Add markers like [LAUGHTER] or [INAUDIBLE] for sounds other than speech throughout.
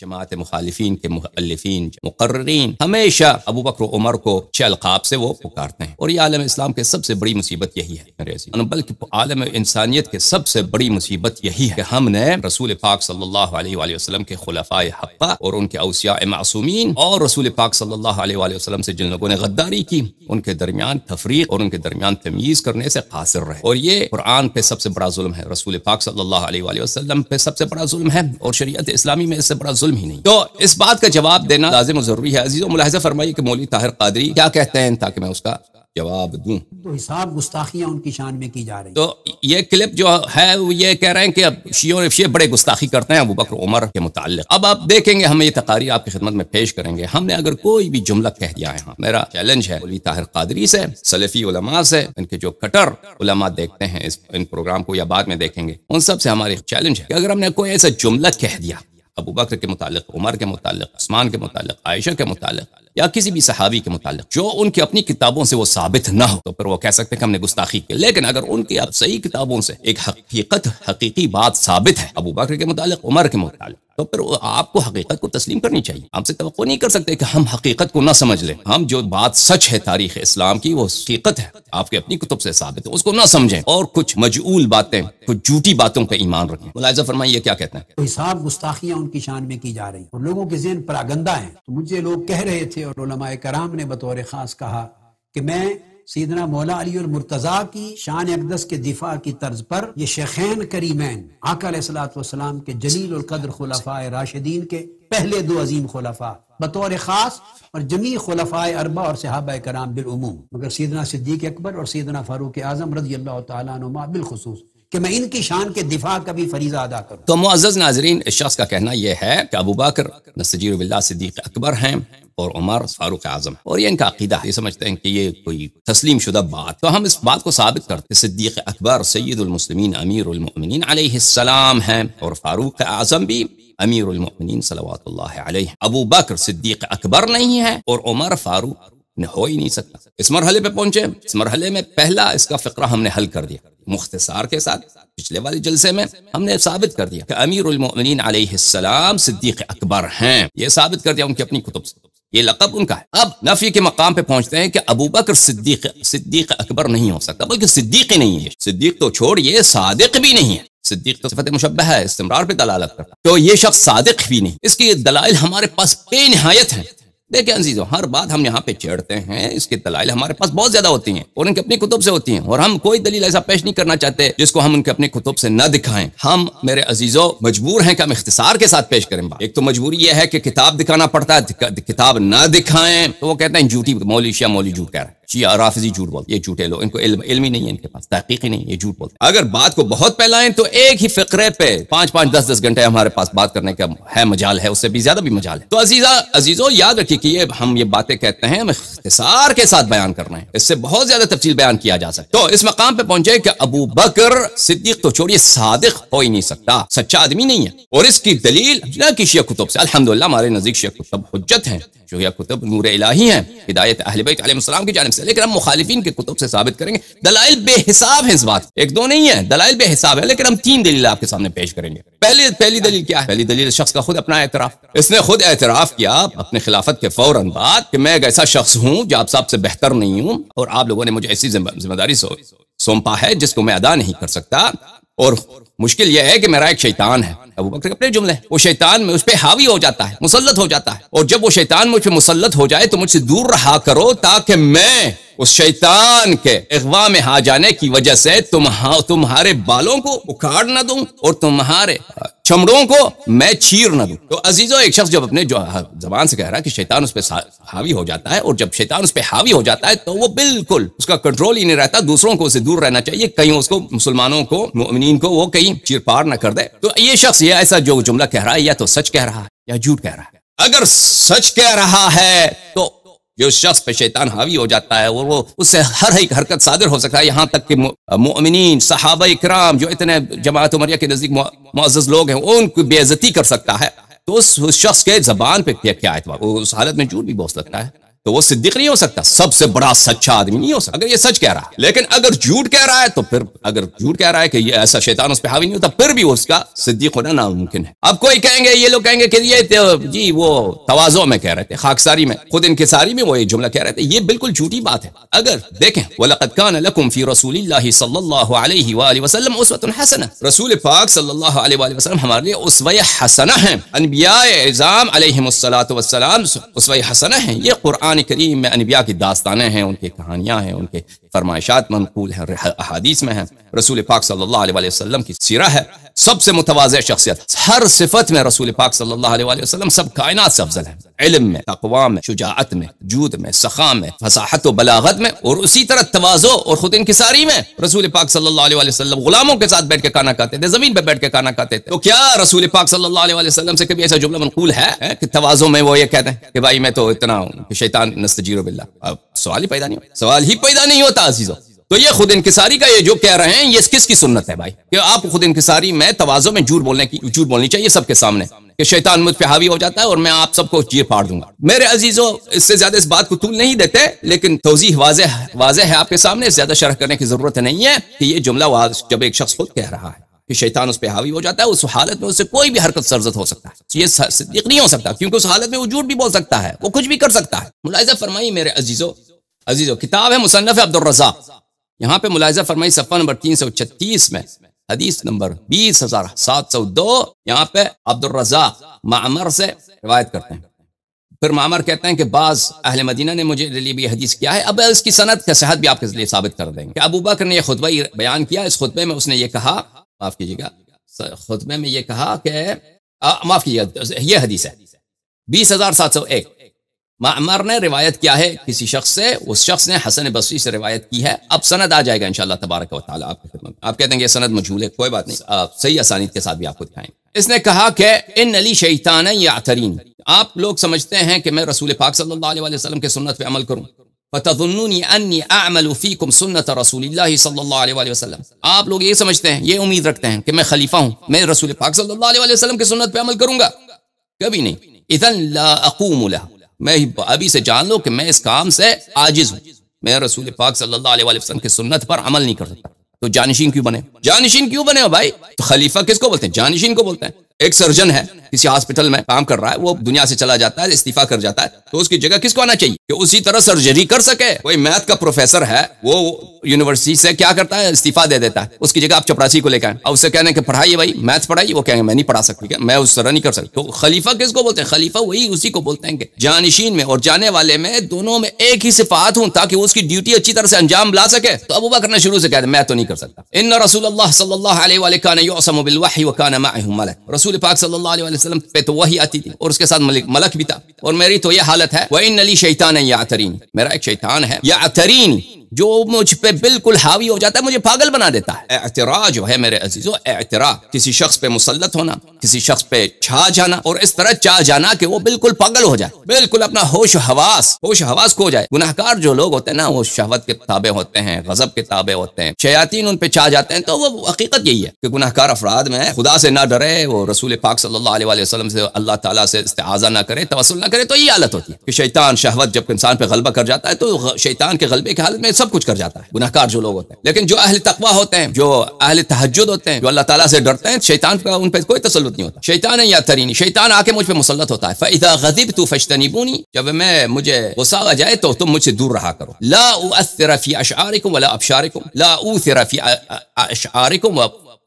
جماعت مخالفین کے مخالفین مقررین ہمیشہ ابو بکر و عمر کو القاب سے وہ پکارتے ہیں اور یہ عالم اسلام کے سب سے بڑی مصیبت یہی ہے بلکہ عالم انسانیت کے سب سے بڑی مصیبت یہی ہے کہ ہم نے رسول پاک صلی اللہ علیہ وآلہ وسلم کے خلفاء حقا اور ان کے اوسیاء معصومین اور رسول پاک صلی اللہ علیہ وآلہ وسلم سے جن لوگوں نے غداری کی ان کے درمیان تفریق اور ان کے درمیان تمیز کرنے سے قاصر رہے اور یہ قرآن پہ سب سے بڑا ظلم ہے رسول پاک صلی اللہ علیہ وآلہ وسلم پہ سب سے بڑا ظلم ہے اور شریعت اسلامی میں اس سے بڑا ظلم ظلم ہی نہیں تو اس بات کا جواب دینا لازم و ضروری ہے عزیز و ملاحظہ فرمائیے کہ مولی طاہر قادری کیا کہتے ہیں تاکہ میں اس کا جواب دوں تو حساب گستاخیاں ان کی شان میں کی جا رہی تو یہ کلپ جو ہے وہ یہ کہہ رہے ہیں کہ اب شیعہ اور شیعہ بڑے گستاخی کرتے ہیں ابو بکر عمر کے متعلق اب آپ دیکھیں گے ہم یہ تقاری آپ کی خدمت میں پیش کریں گے ہم نے اگر کوئی بھی جملہ کہہ دیا ہے ہاں میرا چیلنج ہے علی طاہر قادری سے سلفی علماء سے ان کے جو کٹر علماء دیکھتے ہیں اس ان پروگرام کو یا بعد میں دیکھیں گے ان سب سے ہماری چیلنج ہے کہ اگر ہم نے کوئی ایسا جملہ کہہ دیا ابو بکر کے متعلق عمر کے متعلق عثمان کے متعلق عائشہ کے متعلق یا کسی بھی صحابی کے متعلق جو ان کی اپنی کتابوں سے وہ ثابت نہ ہو تو پھر وہ کہہ سکتے ہیں کہ ہم نے گستاخی کی لیکن اگر ان کی صحیح کتابوں سے ایک حقیقت حقیقی بات ثابت ہے ابو بکر کے متعلق عمر کے متعلق تو پھر آپ کو حقیقت کو تسلیم کرنی چاہیے آپ سے توقع نہیں کر سکتے کہ ہم حقیقت کو نہ سمجھ لیں ہم جو بات سچ ہے تاریخ اسلام کی وہ حقیقت ہے آپ کے اپنی کتب سے ثابت ہے اس کو نہ سمجھیں اور کچھ مجعول باتیں کچھ جھوٹی باتوں پہ ایمان رکھیں ملاحظہ فرمائیں یہ کیا کہتے ہیں ان کی شان میں کی جا رہی ہیں لوگوں کے ذہن پراگندہ ہیں مجھے لوگ کہہ رہے تھے اور علماء کرام نے بطور خاص کہا کہ میں سیدنا مولا علی مرتضا کی شان اقدس کے دفاع کی طرز پر یہ شیخین کریمین آقا علیہ کے کے جلیل القدر خلفاء راشدین پہلے دو عظیم خلفاء بطور خاص اور جمیل خلفاء اربا اور صحابہ کرام بالعموم مگر سیدنا صدیق اکبر اور سیدنا فاروق اعظم رضی اللہ تعالیٰ نما بالخصوص کہ میں ان کی شان کے دفاع کا بھی فریضہ ادا کروں تو معزز ناظرین اس شخص کا کہنا یہ ہے کہ ابو باکر نسجیر باللہ صدیق اکبر ہیں اور عمر فاروق اعظم اور یہ ان کا عقیدہ یہ سمجھتے ہیں کہ یہ کوئی تسلیم شدہ بات تو ہم اس بات کو ثابت کرتے صدیق اکبر سید المسلمین امیر المؤمنین علیہ السلام ہیں اور فاروق اعظم بھی امیر المؤمنین صلوات اللہ علیہ ابو بکر صدیق اکبر نہیں ہے اور عمر فاروق ہو ہی نہیں سکتا اس مرحلے پہ پہنچے اس مرحلے میں پہلا اس کا فقرہ ہم نے حل کر دیا مختصار کے ساتھ پچھلے والے جلسے میں ہم نے ثابت کر دیا کہ امیر المؤمنین علیہ السلام صدیق اکبر ہیں یہ ثابت کر دیا ان کی اپنی کتب سے یہ لقب ان کا ہے اب نفی کے مقام پہ پہنچتے ہیں کہ ابو بکر صدیق صدیق اکبر نہیں ہو سکتا بلکہ صدیق ہی نہیں ہے صدیق تو چھوڑ یہ صادق بھی نہیں ہے صدیق تو صفت مشبہ ہے استمرار پہ دلالت کرتا تو یہ شخص صادق بھی نہیں اس کی دلائل ہمارے پاس بے نہایت ہیں دیکھیں عزیزو ہر بات ہم یہاں پہ چڑھتے ہیں اس کے دلائل ہمارے پاس بہت زیادہ ہوتی ہیں اور ان کی اپنی کتب سے ہوتی ہیں اور ہم کوئی دلیل ایسا پیش نہیں کرنا چاہتے جس کو ہم ان کے اپنے کتب سے نہ دکھائیں ہم میرے عزیزو مجبور ہیں کہ ہم اختصار کے ساتھ پیش کریں بات ایک تو مجبوری یہ ہے کہ کتاب دکھانا پڑتا ہے کتاب نہ دکھائیں تو وہ کہتے ہیں مولی شیا مولی جھوٹ کہہ رہے ہیں جی ہاں، رافضی جھوٹ بولتے یہ جھوٹے لوگ علم ہی نہیں ہے اگر بات کو بہت پھیلائیں تو ایک ہی فقرے پہ پانچ پانچ دس دس گھنٹے ہمارے پاس بات کرنے کا ہے مجال ہے اس سے بھی زیادہ بھی مجال ہے تو عزیزہ عزیزوں یاد رکھیے کہ یہ ہم یہ باتیں کہتے ہیں اختصار کے ساتھ بیان کرنا ہے اس سے بہت زیادہ تفصیل بیان کیا جا سکتا تو اس مقام پہ پہنچے کہ ابو بکر صدیق تو چھوڑیے صادق ہو ہی نہیں سکتا سچا آدمی نہیں ہے اور اس کی دلیل نہ کی شیخ کتب سے الحمد ہمارے نزدیک شیخ کتب حجت ہیں چونکہ کتب نور الہی ہیں ہدایت اہل بیت علیہ السلام کی جانب سے لیکن ہم مخالفین کے کتب سے ثابت کریں گے دلائل بے حساب ہیں اس بات ایک دو نہیں ہیں دلائل بے حساب ہیں لیکن ہم تین دلیل آپ کے سامنے پیش کریں گے پہلی پہلی دلیل کیا ہے پہلی دلیل شخص کا خود اپنا اعتراف اس نے خود اعتراف کیا اپنے خلافت کے فوراً بعد کہ میں ایک ایسا شخص ہوں جو آپ صاحب سے بہتر نہیں ہوں اور آپ لوگوں نے مجھے ایسی ذمہ داری سو سونپا ہے جس کو میں ادا نہیں کر سکتا اور مشکل یہ ہے کہ میرا ایک شیطان ہے ابو بکر اپنے جملے وہ شیطان میں اس پہ حاوی ہو جاتا ہے مسلط ہو جاتا ہے اور جب وہ شیطان مجھ پہ مسلط ہو جائے تو مجھ سے دور رہا کرو تاکہ میں اس شیطان کے اغوا میں آ جانے کی وجہ سے تمہا تمہارے بالوں کو اکھاڑ نہ دوں اور تمہارے چمڑوں کو میں چھیر نہ دوں تو عزیزو ایک شخص جب اپنے جو زبان سے کہہ رہا ہے کہ شیطان اس پہ حاوی ہو جاتا ہے اور جب شیطان اس پہ حاوی ہو جاتا ہے تو وہ بالکل اس کا کنٹرول ہی نہیں رہتا دوسروں کو اسے دور رہنا چاہیے کہیں اس کو مسلمانوں کو مؤمنین کو وہ کہیں چیر پار نہ کر دے تو یہ شخص یہ ایسا جو جملہ کہہ رہا ہے یا تو سچ کہہ رہا ہے یا جھوٹ کہہ رہا ہے اگر سچ کہہ رہا ہے تو جو شخص پہ شیطان حاوی ہو جاتا ہے اور وہ اس سے ہر ایک حرکت صادر ہو سکتا ہے یہاں تک کہ مؤمنین صحابہ اکرام جو اتنے جماعت و کے نزدیک معزز لوگ ہیں وہ ان کی بے عزتی کر سکتا ہے تو اس شخص کے زبان پہ کیا اعتبار اس حالت میں جھوٹ بھی بہت سکتا ہے تو وہ صدیق نہیں ہو سکتا سب سے بڑا سچا آدمی نہیں ہو سکتا اگر یہ سچ کہہ رہا ہے لیکن اگر جھوٹ کہہ رہا ہے تو پھر اگر جھوٹ کہہ رہا ہے کہ یہ ایسا شیطان اس پہ حاوی نہیں ہوتا پھر بھی اس کا صدیق ہونا ناممکن ہے اب کوئی کہیں گے یہ لوگ کہیں گے کہ یہ جی وہ توازو میں کہہ رہے تھے خاکساری میں خود انکساری میں وہ یہ جملہ کہہ رہے تھے یہ بالکل جھوٹی بات ہے اگر دیکھیں وَلَقَدْ كَانَ لَكُمْ فِي رَسُولِ اللَّهِ صَلَّى اللَّهُ عَلَيْهِ وَآلِهِ وَسَلَّمْ عُسْوَةٌ حَسَنَةٌ رسول پاک صلی اللہ علیہ وآلہ وسلم ہمارے لئے عُسْوَةِ حَسَنَةٌ ہیں انبیاء عزام علیہم السلام عُسْوَةِ حَسَنَةٌ ہیں یہ قرآن قرآن کریم میں انبیاء کی داستانیں ہیں ان کی کہانیاں ہیں ان کے فرمائشات منقول ہیں احادیث میں ہیں رسول پاک صلی اللہ علیہ وسلم کی سیرہ ہے سب سے متوازع شخصیت ہر صفت میں رسول پاک صلی اللہ علیہ وسلم سب کائنات سے افضل ہیں علم میں تقوی میں شجاعت میں جود میں سخا میں فصاحت و بلاغت میں اور اسی طرح توازو اور خود انکساری میں رسول پاک صلی اللہ علیہ وسلم غلاموں کے ساتھ بیٹھ کے کانا کھاتے تھے زمین پہ بیٹھ کے کانا کھاتے تھے تو کیا رسول پاک صلی اللہ علیہ وسلم سے کبھی ایسا جملہ منقول ہے کہ توازو میں وہ یہ کہتے ہیں کہ بھائی میں تو اتنا ہوں کہ شیطان نستجیر باللہ اب سوال ہی پیدا نہیں ہوتا سوال ہی پیدا نہیں ہوتا عزیزو تو یہ خود انکساری کا یہ جو کہہ رہے ہیں یہ کس کی سنت ہے بھائی کہ آپ خود انکساری میں توازوں میں جھوٹ بولنے کی جھوٹ بولنی چاہیے سب کے سامنے کہ شیطان مجھ پہ حاوی ہو جاتا ہے اور میں آپ سب کو چیر پھاڑ دوں گا میرے عزیزو اس سے زیادہ اس بات کو طول نہیں دیتے لیکن توضیح واضح واضح ہے آپ کے سامنے زیادہ شرح کرنے کی ضرورت نہیں ہے کہ یہ جملہ جب ایک شخص خود کہہ رہا ہے کہ شیطان اس پہ حاوی ہو جاتا ہے اس حالت میں اس سے کوئی بھی حرکت سرزت ہو سکتا ہے یہ صدیق نہیں ہو سکتا کیونکہ اس حالت میں وہ جھوٹ بھی بول سکتا ہے وہ کچھ بھی کر سکتا ہے ملاحظہ فرمائیے میرے عزیزو عزیزو کتاب ہے مصنف عبد الرضا یہاں پہ ملاحظہ فرمائی صفحہ نمبر تین سو چھتیس میں حدیث نمبر بیس ہزار سات سو دو یہاں پہ عبد معمر سے روایت کرتے ہیں پھر معمر کہتے ہیں کہ بعض اہل مدینہ نے مجھے لیے حدیث کیا ہے اب اس کی صنعت کا صحت بھی آپ کے لیے ثابت کر دیں گے ابو بکر نے یہ خطبہ بیان کیا اس خطبے میں اس نے یہ کہا معاف کیجیے گا خطبے میں یہ کہا کہ معاف کیجیے یہ حدیث ہے بیس ہزار سات سو ایک معمر نے روایت کیا ہے کسی شخص سے اس شخص نے حسن بصری سے روایت کی ہے اب سند آ جائے گا انشاءاللہ تبارک و تعالیٰ خدمت آپ کہتے ہیں کہ سند مجھول ہے کوئی بات نہیں آپ صحیح آسانی کے ساتھ بھی آپ کو دکھائیں اس نے کہا کہ ان علی شیطان آپ لوگ سمجھتے ہیں کہ میں رسول پاک صلی اللہ علیہ وسلم کے سنت پہ عمل کروں فتظنونی انی اعمل فیکم سنت رسول اللہ صلی اللہ علیہ وسلم آپ لوگ یہ سمجھتے ہیں یہ امید رکھتے ہیں کہ میں خلیفہ ہوں میں رسول پاک صلی اللہ علیہ وسلم کی سنت پہ عمل کروں گا کبھی نہیں اذن لا اقوم میں ابھی سے جان لوں کہ میں اس کام سے آجز ہوں میں رسول پاک صلی اللہ علیہ وسلم کی سنت پر عمل نہیں کر سکتا تو جانشین کیوں بنے جانشین کیوں بنے ہو بھائی تو خلیفہ کس کو بولتے ہیں جانشین کو بولتے ہیں ایک سرجن ہے کسی ہاسپٹل میں کام کر رہا ہے وہ دنیا سے چلا جاتا ہے استعفا کر جاتا ہے تو اس کی جگہ کس کو آنا چاہیے کہ اسی طرح سرجری کر سکے کوئی میتھ کا پروفیسر ہے وہ یونیورسٹی سے کیا کرتا ہے استعفا دے دیتا ہے اس کی جگہ آپ چپراسی کو لے کے آئے اور اسے کہنے کہ پڑھائیے بھائی میتھ پڑھائیے وہ کہیں گے میں نہیں پڑھا سکتی میں اس طرح نہیں کر سکتی تو خلیفہ کس کو بولتے ہیں خلیفہ وہی اسی کو بولتے ہیں کہ جانشین میں اور جانے والے میں دونوں میں ایک ہی صفات ہوں تاکہ اس کی ڈیوٹی اچھی طرح سے انجام لا سکے تو ابو بکر نے شروع سے کہا میں تو نہیں کر سکتا ان رسول اللہ صلی اللہ علیہ وسلم رسول رسول پاک صلی اللہ علیہ وسلم پہ تو وہی آتی تھی اور اس کے ساتھ ملک ملک بھی تھا اور میری تو یہ حالت ہے وَإِنَّ لِي شَيْطَانًا يَعْتَرِينِ میرا ایک شیطان ہے یعترین جو مجھ پہ بالکل حاوی ہو جاتا ہے مجھے پاگل بنا دیتا ہے اعتراض جو ہے میرے عزیزو و اعتراض کسی شخص پہ مسلط ہونا کسی شخص پہ چھا جانا اور اس طرح چاہ جانا کہ وہ بالکل پاگل ہو جائے بالکل اپنا ہوش حواس ہوش حواس گناہ کار جو لوگ ہوتے ہیں نا وہ شہوت کے تابع ہوتے ہیں غضب کے تابع ہوتے ہیں شیاطین ان پہ چاہ جاتے ہیں تو وہ حقیقت یہی ہے کہ گناہ کار افراد میں خدا سے نہ ڈرے وہ رسول پاک صلی اللہ علیہ وسلم سے اللہ تعالیٰ سے استعاذہ نہ کرے توسل نہ کرے تو یہ حالت ہوتی ہے کہ شیطان شہوت جب انسان پہ غلبہ کر جاتا ہے تو شیطان کے غلبے کے حال میں سب سب کچھ کر جاتا ہے گناہ کار جو لوگ ہوتے ہیں لیکن جو اہل تقوا ہوتے ہیں جو اہل تحجد ہوتے ہیں جو اللہ تعالیٰ سے ڈرتے ہیں شیطان کا ان پہ کوئی تسلط نہیں ہوتا شیطان یا ترینی شیطان آ کے مجھ پہ مسلط ہوتا ہے فَإِذَا غَذِبْتُ فَشْتَنِبُونِ جب میں مجھے غصہ آ جائے تو تم مجھ سے دور رہا کرو لا اؤثر فی اشعارکم ولا ابشارکم لا اؤثر فی اشعارکم و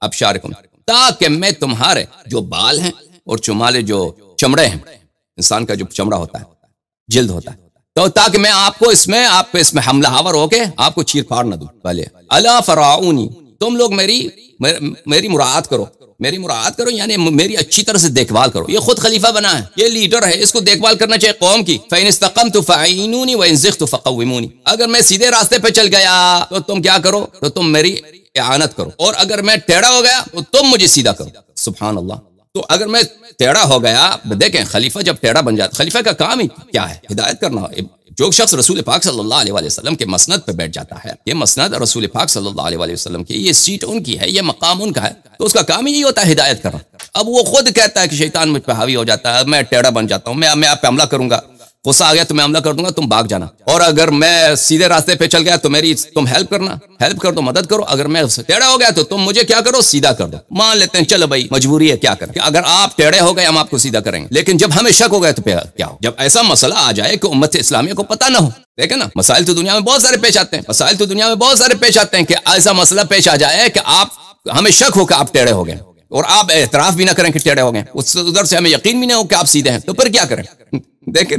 ابشارکم تاکہ میں تمہارے جو بال ہیں اور چمالے جو چمڑے ہیں انسان کا جو چمڑا ہوتا ہے جلد ہوتا ہے تو تاکہ میں آپ کو اس میں آپ اس میں حملہ ہاور ہو کے آپ کو چیر پھاڑ نہ دوں پہلے اللہ فراؤنی تم لوگ میری میری مراعات کرو میری مراعات کرو یعنی میری اچھی طرح سے دیکھ بھال کرو یہ خود خلیفہ بنا ہے یہ لیڈر ہے اس کو دیکھ بھال کرنا چاہیے قوم کی فین استقم تو و اگر میں سیدھے راستے پہ چل گیا تو تم کیا کرو تو تم میری اعانت کرو اور اگر میں ٹیڑھا ہو گیا تو تم مجھے سیدھا کرو سبحان اللہ تو اگر میں ٹیڑھا ہو گیا دیکھیں خلیفہ جب بن جاتا خلیفہ کا کام ہی کیا ہے ہدایت کرنا جو شخص رسول پاک صلی اللہ علیہ وسلم کے مسند پہ بیٹھ جاتا ہے یہ مسند رسول پاک صلی اللہ علیہ وسلم کی یہ سیٹ ان کی ہے یہ مقام ان کا ہے تو اس کا کام ہی ہوتا ہے ہدایت کرنا اب وہ خود کہتا ہے کہ شیطان مجھ پہ حاوی ہو جاتا ہے میں ٹیڑھا بن جاتا ہوں میں آپ پہ حملہ کروں گا غصہ آ گیا تو میں عملہ کر دوں گا تم بھاگ جانا اور اگر میں سیدھے راستے پہ چل گیا تو میری تم ہیلپ کرنا ہیلپ کر دو مدد کرو اگر میں ٹیڑھا ہو گیا تو تم مجھے کیا کرو سیدھا کر دو مان لیتے ہیں چلو بھائی مجبوری ہے کیا کریں کہ اگر آپ ٹیڑھے ہو گئے ہم آپ کو سیدھا کریں گے لیکن جب ہمیں شک ہو گئے تو کیا ہو جب ایسا مسئلہ آ جائے کہ امت اسلامیہ کو پتا نہ ہو دیکھیں نا مسائل تو دنیا میں بہت سارے پیش آتے ہیں مسائل تو دنیا میں بہت سارے پیش آتے ہیں کہ ایسا مسئلہ پیش آ جائے کہ آپ ہمیں شک ہو کہ آپ ٹیڑھے ہو گئے اور آپ اعتراف بھی نہ کریں کہ ٹیڑھے ہو گئے اس ادھر سے ہمیں یقین بھی نہیں ہو کہ آپ سیدھے ہیں تو پھر کیا کریں دیکھیں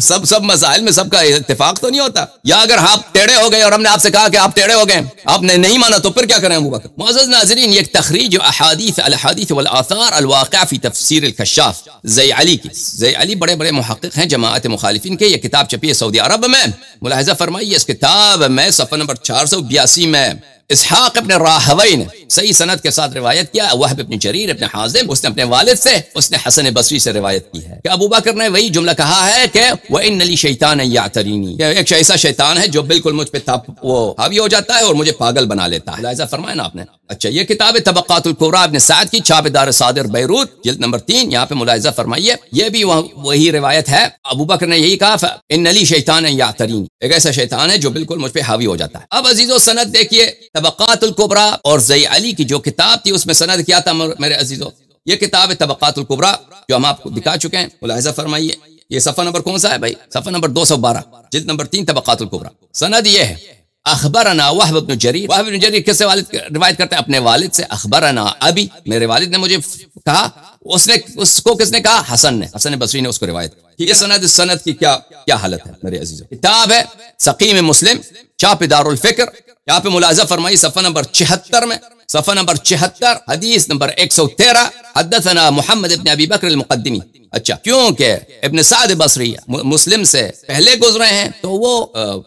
سب سب مسائل میں سب کا اتفاق تو نہیں ہوتا یا اگر آپ ٹیڑے ہو گئے اور ہم نے آپ سے کہا کہ آپ ٹیڑے ہو گئے آپ نے نہیں مانا تو پھر کیا کریں ابو بکر معزز ناظرین یہ تخریج احادیث الحادیث والآثار الواقع فی تفسیر الکشاف زی علی کی زی علی بڑے بڑے محقق ہیں جماعت مخالفین کے یہ کتاب چپی ہے سعودی عرب میں ملاحظہ فرمائیے اس کتاب میں صفحہ نمبر چار سو بیاسی میں اسحاق ابن راہوی نے صحیح سند کے ساتھ روایت کیا وہب ابن جریر ابن حازم اس نے اپنے والد سے اس نے حسن بصری سے روایت کی ہے کہ ابو بکر تک نے وہی جملہ کہا ہے کہ وہ ان علی شیطان یا ترینی ایک ایسا شیطان ہے جو بالکل مجھ پہ وہ حاوی ہو جاتا ہے اور مجھے پاگل بنا لیتا ہے لہٰذا فرمایا نا آپ نے اچھا یہ کتاب طبقات القرا ابن سعد کی چھاپ دار صادر بیروت جلد نمبر تین یہاں پہ ملاحظہ فرمائیے یہ بھی وہی روایت ہے ابو بکر نے یہی کہا ان نلی شیطان یا ترین ایک ایسا شیطان ہے جو بالکل مجھ پہ حاوی ہو جاتا ہے اب عزیز و سند دیکھیے طبقات القبرا اور زئی علی کی جو کتاب تھی اس میں سند کیا تھا میرے عزیزوں یہ کتاب ہے طبقات القبرا جو ہم آپ کو دکھا چکے ہیں ملاحظہ فرمائیے یہ صفحہ نمبر کون سا ہے بھائی صفحہ نمبر دو سو بارہ جلد نمبر تین طبقات القبرا سند یہ ہے اخبرنا وحب ابن جریر وحب ابن جریر کس سے والد روایت کرتے ہیں اپنے والد سے اخبرنا ابی میرے والد نے مجھے کہا اس نے اس کو کس نے کہا حسن نے حسن بصری نے اس کو روایت کی یہ سند سند کی کیا کیا حالت ہے میرے عزیز کتاب ہے سقیم مسلم چاپ دار الفکر یہاں پہ ملاحظہ فرمائی صفحہ نمبر چہتر میں صفحہ نمبر نمبر چہتر حدیث ایک سو تیرہ حدثنا محمد ابن ابن ابی بکر المقدمی اچھا کیونکہ سعد بصری مسلم سے پہلے گزرے ہیں تو وہ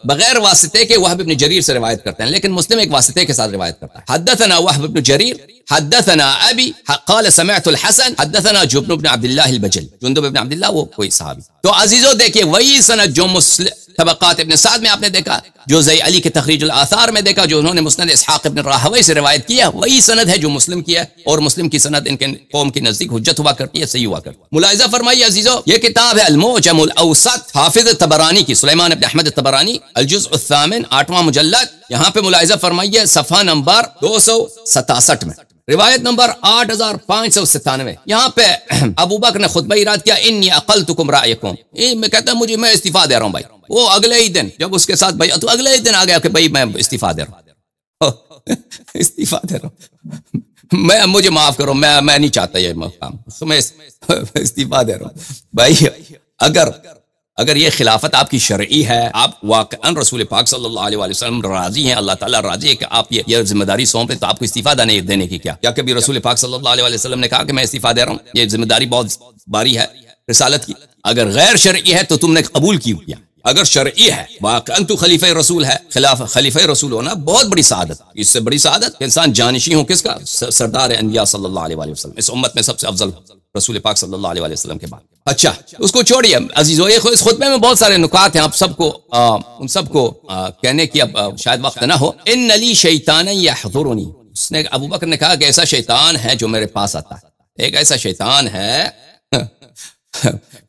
بغیر واسطے کے ابن جریر سے روایت کرتے ہیں لیکن مسلم ایک واسطے کے ساتھ روایت کرتا ہے حدثنا وحب ابن جریر حدثنا ابی قال سمعت الحسن حدثنا جبن ابن عبداللہ البجل جندب ابن عبداللہ وہ کوئی صحابی تو عزیزو و دیکھیے وہی سند جو مسلم طبقات ابن سعد میں آپ نے دیکھا جو زی علی کے تخریج الاثار میں دیکھا جو انہوں نے مسند اسحاق ابن راہوی سے روایت کیا وہی سند ہے جو مسلم کیا اور مسلم کی سند ان کے قوم کے نزدیک حجت ہوا کرتی ہے صحیح ہوا کرتی ہے ملاحظہ فرمائیے عزیزو یہ کتاب ہے الموجم الاوسط حافظ تبرانی کی سلیمان ابن احمد تبرانی الجزء الثامن آٹھواں مجلد یہاں پہ ملاحظہ فرمائیے صفحہ نمبر دو سو ستاسٹھ میں روایت نمبر آٹھ ہزار پانچ سو ستانوے یہاں پہ [CLEARS THROAT] ابو ابوبک نے خطبہ ایراد کیا انی اقل تکم رائے کم میں کہتا ہوں مجھے میں استفا دے رہا ہوں بھائی وہ اگلے ہی دن جب اس کے ساتھ بھائی تو اگلے ہی دن آ گیا کہ بھائی میں استفا دے رہا ہوں [LAUGHS] استفا دے رہا ہوں [LAUGHS] میں مجھے معاف کرو میں میں نہیں چاہتا یہ مقام میں استفا دے رہا ہوں بھائی اگر اگر یہ خلافت آپ کی شرعی ہے آپ واقعا رسول پاک صلی اللہ علیہ وآلہ وسلم راضی ہیں اللہ تعالیٰ راضی ہے کہ آپ یہ ذمہ داری سونپے تو آپ کو استعفی دینا دینے کی کیا کیا کبھی رسول پاک صلی اللہ علیہ وآلہ وسلم نے کہا کہ میں استعفیٰ دے رہا ہوں یہ ذمہ داری بہت باری ہے رسالت کی اگر غیر شرعی ہے تو تم نے قبول کی کیا اگر شرعی ہے واقعا تو خلیفہ رسول ہے خلاف خلیفہ رسول ہونا بہت بڑی سعادت اس سے بڑی سعادت انسان جانشی ہوں کس کا سردار انبیاء صلی اللہ علیہ وآلہ وسلم اس امت میں سب سے افضل رسول پاک صلی اللہ علیہ وآلہ وسلم کے بعد اچھا اس کو چھوڑیے عزیزو اس خطبے میں بہت سارے نکات ہیں آپ سب کو آ, ان سب کو آ, کہنے کی اب شاید وقت نہ ہو ان نلی شیطان یحضرنی اس نے ابو بکر نے کہا کہ ایسا شیطان ہے جو میرے پاس آتا ہے ایک ایسا شیطان ہے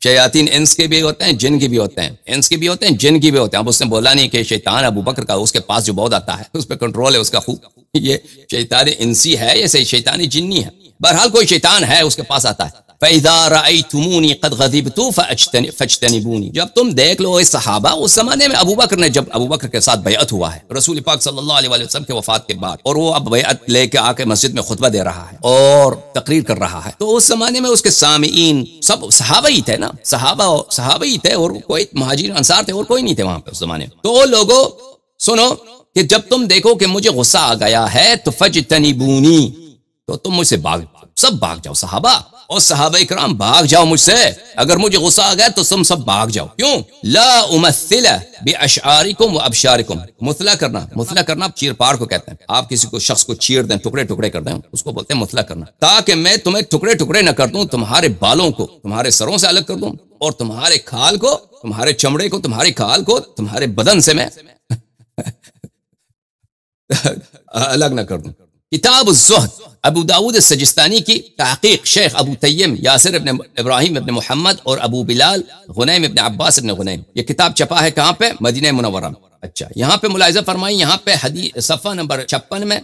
شیاطین انس کے بھی ہوتے ہیں جن کے بھی ہوتے ہیں انس کے بھی ہوتے ہیں جن کے بھی ہوتے ہیں اب اس نے بولا نہیں کہ شیطان ابو بکر کا اس کے پاس جو بہت آتا ہے اس پہ کنٹرول ہے اس کا خوب یہ شیطان انسی ہے یا شیطانی جنی ہے بہرحال کوئی شیطان ہے اس کے پاس آتا ہے فَإِذَا رَأَيْتُمُونِي قَدْ غَذِبْتُو فَاجْتَنِبُونِي جب تم دیکھ لو اس صحابہ اس زمانے میں ابو بکر نے جب ابو بکر کے ساتھ بیعت ہوا ہے رسول پاک صلی اللہ علیہ وسلم کے وفات کے بعد اور وہ اب بیعت لے کے آکے مسجد میں خطبہ دے رہا ہے اور تقریر کر رہا ہے تو اس زمانے میں اس کے سامعین سب صحابہ ہی تھے نا صحابہ صحابہ ہی تھے اور کوئی مہاجر انصار تھے اور کوئی نہیں تھے وہاں پہ اس زمانے میں تو لوگو سنو کہ جب تم دیکھو کہ مجھے غصہ آ گیا ہے تو فجتنی بونی تو تم مجھ سے باغ سب باغ جاؤ صحابہ او صحابہ اکرام بھاگ جاؤ مجھ سے اگر مجھے غصہ آ گیا تو تم سب بھاگ جاؤ کیوں لا امثل باشعارکم وابشارکم مثلا کرنا مثلا کرنا چیر پار کو کہتے ہیں آپ کسی کو شخص کو چیر دیں ٹکڑے ٹکڑے کر دیں اس کو بولتے ہیں مثلا کرنا تاکہ میں تمہیں ٹکڑے ٹکڑے نہ کر دوں تمہارے بالوں کو تمہارے سروں سے الگ کر دوں اور تمہارے کھال کو تمہارے چمڑے کو تمہارے کھال کو تمہارے بدن سے میں [LAUGHS] الگ نہ کر دوں کتاب الزہد ابو داود سجستانی کی تحقیق شیخ ابو تیم یاسر ابن ابراہیم ابن محمد اور ابو بلال غنیم ابن عباس ابن غنیم یہ کتاب چپا ہے کہاں پہ مدینہ میں اچھا یہاں پہ ملاحظہ فرمائیں یہاں پہ حدیث صفحہ صفحہ نمبر چھپن میں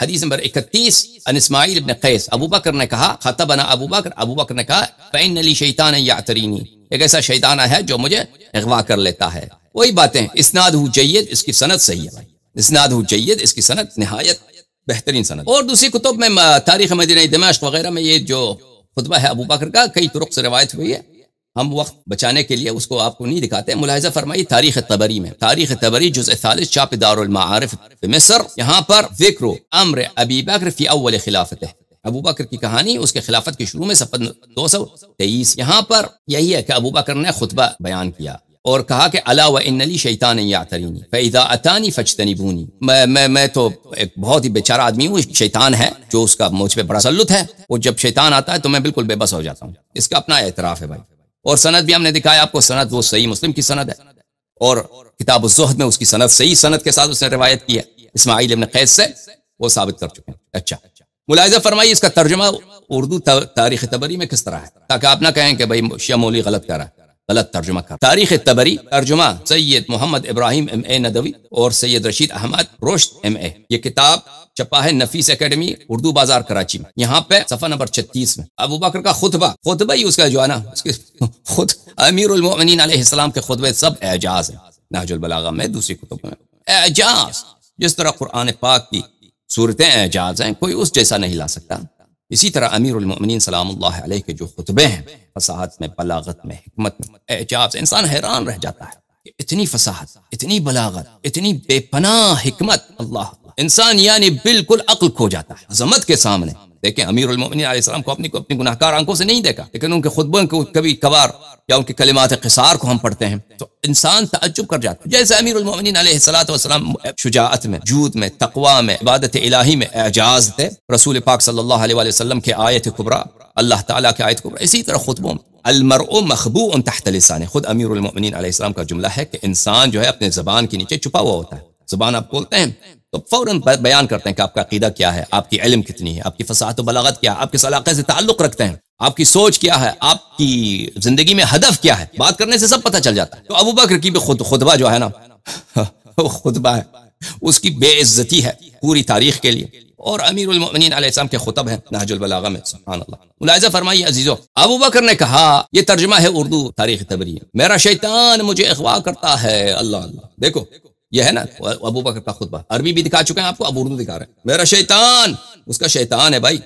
حدیث نمبر اکتیس ان اسماعیل ابن قیس ابو بکر نے کہا خطبنا ابو بکر ابو بکر نے کہا فین علی شیطان یا ایک ایسا شیطانہ ہے جو مجھے اغوا کر لیتا ہے وہی باتیں اسناد ہو جید اس کی صنعت صحیح ہے اسناد ہو جید اس کی صنعت نہایت بہترین سند اور دوسری کتب میں تاریخ مدینہ دمشق وغیرہ میں یہ جو خطبہ ہے ابو بکر کا کئی طرق سے روایت ہوئی ہے ہم وقت بچانے کے لیے اس کو آپ کو نہیں دکھاتے ملاحظہ فرمائی تاریخ تبری میں تاریخ تبری جزء ثالث چاپ دار المعارف مصر یہاں پر ذکر امر ابی بکر فی اول خلافت ہے ابو بکر کی کہانی اس کے خلافت کے شروع میں سفر دو سو تیئیس یہاں پر یہی ہے کہ ابو بکر نے خطبہ بیان کیا اور کہا کہ اللہ و ان علی شیطان پیدا اطانی فج تنی بونی میں میں تو ایک بہت ہی بے آدمی ہوں شیطان ہے جو اس کا مجھ پہ بڑا سلط ہے وہ جب شیطان آتا ہے تو میں بالکل بے بس ہو جاتا ہوں اس کا اپنا اعتراف ہے بھائی اور صنعت بھی ہم نے دکھایا آپ کو صنعت وہ صحیح مسلم کی صنعت ہے اور کتاب الزہد میں اس کی صنعت صحیح صنعت کے ساتھ اس نے روایت کی ہے اسماعیل ابن قید سے وہ ثابت کر چکے ہیں اچھا ملاحظہ فرمائیے اس کا ترجمہ اردو تاریخ تبری میں کس طرح ہے تاکہ آپ نہ کہیں کہ بھائی شیعہ مولی غلط کر رہا ہے غلط ترجمہ کر تاریخ تبری ترجمہ سید محمد ابراہیم ایم اے ندوی اور سید رشید احمد روشت ایم اے یہ کتاب چھپا ہے نفیس اکیڈمی اردو بازار کراچی میں یہاں پہ صفحہ نمبر چھتیس میں ابو بکر کا خطبہ خطبہ ہی اس کا جو ہے نا خود امیر المؤمنین علیہ السلام کے خطبے سب اعجاز ہیں نحج البلاغہ میں دوسری کتب میں اعجاز جس طرح قرآن پاک کی صورتیں اعجاز ہیں کوئی اس جیسا نہیں لا سکتا اسی طرح امیر المؤمنین سلام اللہ علیہ کے جو خطبے ہیں فصاحت میں بلاغت میں حکمت سے انسان حیران رہ جاتا ہے کہ اتنی فساحت اتنی بلاغت اتنی بے پناہ حکمت اللہ انسان یعنی بالکل عقل کھو جاتا ہے عظمت کے سامنے دیکھیں امیر المومنین علیہ السلام کو اپنی کو اپنی گناہ کار آنکھوں سے نہیں دیکھا لیکن ان کے خطبوں کو کبھی کبھار یا ان کے کلمات قصار کو ہم پڑھتے ہیں تو انسان تعجب کر جاتا ہے جیسے امیر المومنین علیہ السلام شجاعت میں جود میں تقوا میں عبادت الہی میں اعجاز تھے رسول پاک صلی اللہ علیہ وسلم کے آیت کبرا اللہ تعالیٰ کے آیت کبرا اسی طرح خطبوں میں المرء مخبوع تحت ان خود امیر المومنین علیہ السلام کا جملہ ہے کہ انسان جو ہے اپنے زبان کے نیچے چھپا ہوا ہوتا ہے زبان آپ بولتے ہیں تو فوراً بیان کرتے ہیں کہ آپ کا عقیدہ کیا ہے آپ کی علم کتنی ہے آپ کی فصاحت و بلاغت کیا ہے آپ کس علاقے سے تعلق رکھتے ہیں آپ کی سوچ کیا ہے آپ کی زندگی میں ہدف کیا ہے بات کرنے سے سب پتہ چل جاتا ہے تو ابو بکر کی بھی خود خطبہ جو ہے نا خطبہ ہے اس کی بے عزتی ہے پوری تاریخ کے لیے اور امیر المؤمنین علیہ السلام کے خطب ہیں نحج البلاغہ میں سبحان اللہ ملاحظہ فرمائیے عزیزو ابو بکر نے کہا یہ ترجمہ ہے اردو تاریخ تبری میرا شیطان مجھے اخوا کرتا ہے اللہ اللہ دیکھو یہ ہے نا ابو بکر کا خطبہ عربی بھی دکھا چکے ہیں آپ کو اب اردو دکھا رہے ہیں میرا شیطان اس کا شیطان ہے بھائی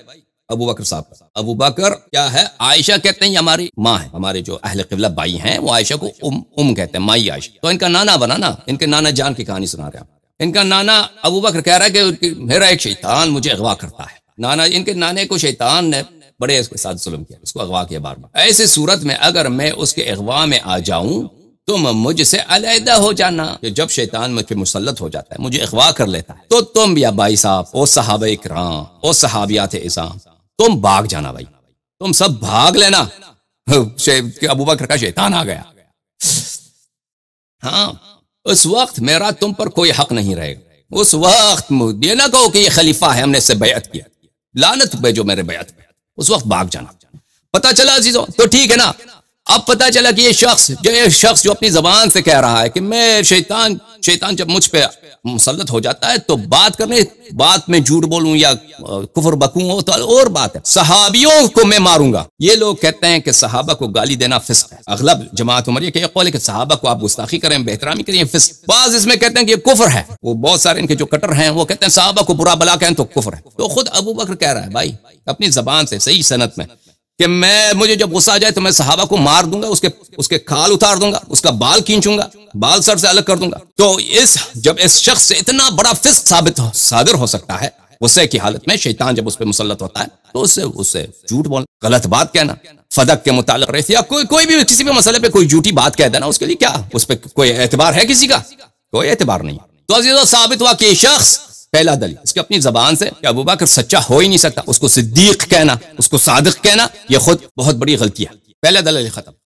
ابو بکر صاحب ابو بکر کیا ہے عائشہ کہتے ہیں ہماری ماں ہے ہمارے جو اہل قبلہ بھائی ہیں وہ عائشہ کو ام ام کہتے ہیں مائی عائشہ تو ان کا نانا بنا نا ان کے نانا جان کی کہانی سنا رہے ہیں ان کا نانا ابو بکر کہہ رہا ہے کہ میرا ایک شیطان مجھے اغوا کرتا ہے نانا ان کے نانے کو شیطان نے بڑے اس کے ساتھ ظلم کیا اس کو اغوا کیا بار بار ایسے صورت میں اگر میں اس کے اغوا میں آ جاؤں تم مجھ سے علیحدہ ہو جانا کہ جب شیطان مجھ پہ مسلط ہو جاتا ہے مجھے اغوا کر لیتا ہے تو تم یا بھائی صاحب او صحابہ اکرام او صحابیات اسام تم بھاگ جانا بھائی تم سب بھاگ لینا ابو بکر کا شیطان آ گیا ہاں اس وقت میرا تم پر کوئی حق نہیں رہے گا اس وقت یہ نہ کہو کہ یہ خلیفہ ہے ہم نے اس سے بیعت کیا لانت بھیجو میرے بیعت اس وقت بھاگ جانا پتا چلا عزیزوں تو ٹھیک ہے نا اب پتا چلا کہ یہ شخص جو یہ شخص جو اپنی زبان سے کہہ رہا ہے کہ میں شیطان شیطان جب مجھ پہ مسلط ہو جاتا ہے تو بات کرنے بات میں جھوٹ بولوں یا کفر بکوں ہو تو اور بات ہے صحابیوں کو میں ماروں گا یہ لوگ کہتے ہیں کہ صحابہ کو گالی دینا فسق ہے اغلب جماعت عمریہ قول ہے کہ صحابہ کو آپ گستاخی کریں بہترامی کریں فسق بعض اس میں کہتے ہیں کہ یہ کفر ہے وہ بہت سارے ان کے جو کٹر ہیں وہ کہتے ہیں صحابہ کو برا بلا کہیں تو کفر ہے تو خود ابو بکر کہہ رہا ہے بھائی اپنی زبان سے صحیح صنعت میں کہ میں مجھے جب غصہ آ جائے تو میں صحابہ کو مار دوں گا اس کے اس کے کھال اتار دوں گا اس کا بال کھینچوں گا بال سر سے الگ کر دوں گا تو اس جب اس شخص سے اتنا بڑا فسق ثابت صادر ہو سکتا ہے غصے کی حالت میں شیطان جب اس پہ مسلط ہوتا ہے تو اسے اسے جھوٹ بولنا غلط بات کہنا فدق کے متعلق رہتی یا کوئی کوئی بھی کسی بھی مسئلے پہ کوئی جھوٹی بات کہہ دینا اس کے لیے کیا اس پہ کوئی اعتبار ہے کسی کا کوئی اعتبار نہیں تو عزیز ثابت ہوا کہ شخص پہلا دلیل اس کی اپنی زبان سے کہ ابو بکر سچا ہو ہی نہیں سکتا اس کو صدیق کہنا اس کو صادق کہنا یہ خود بہت بڑی غلطی ہے پہلا دلیل ختم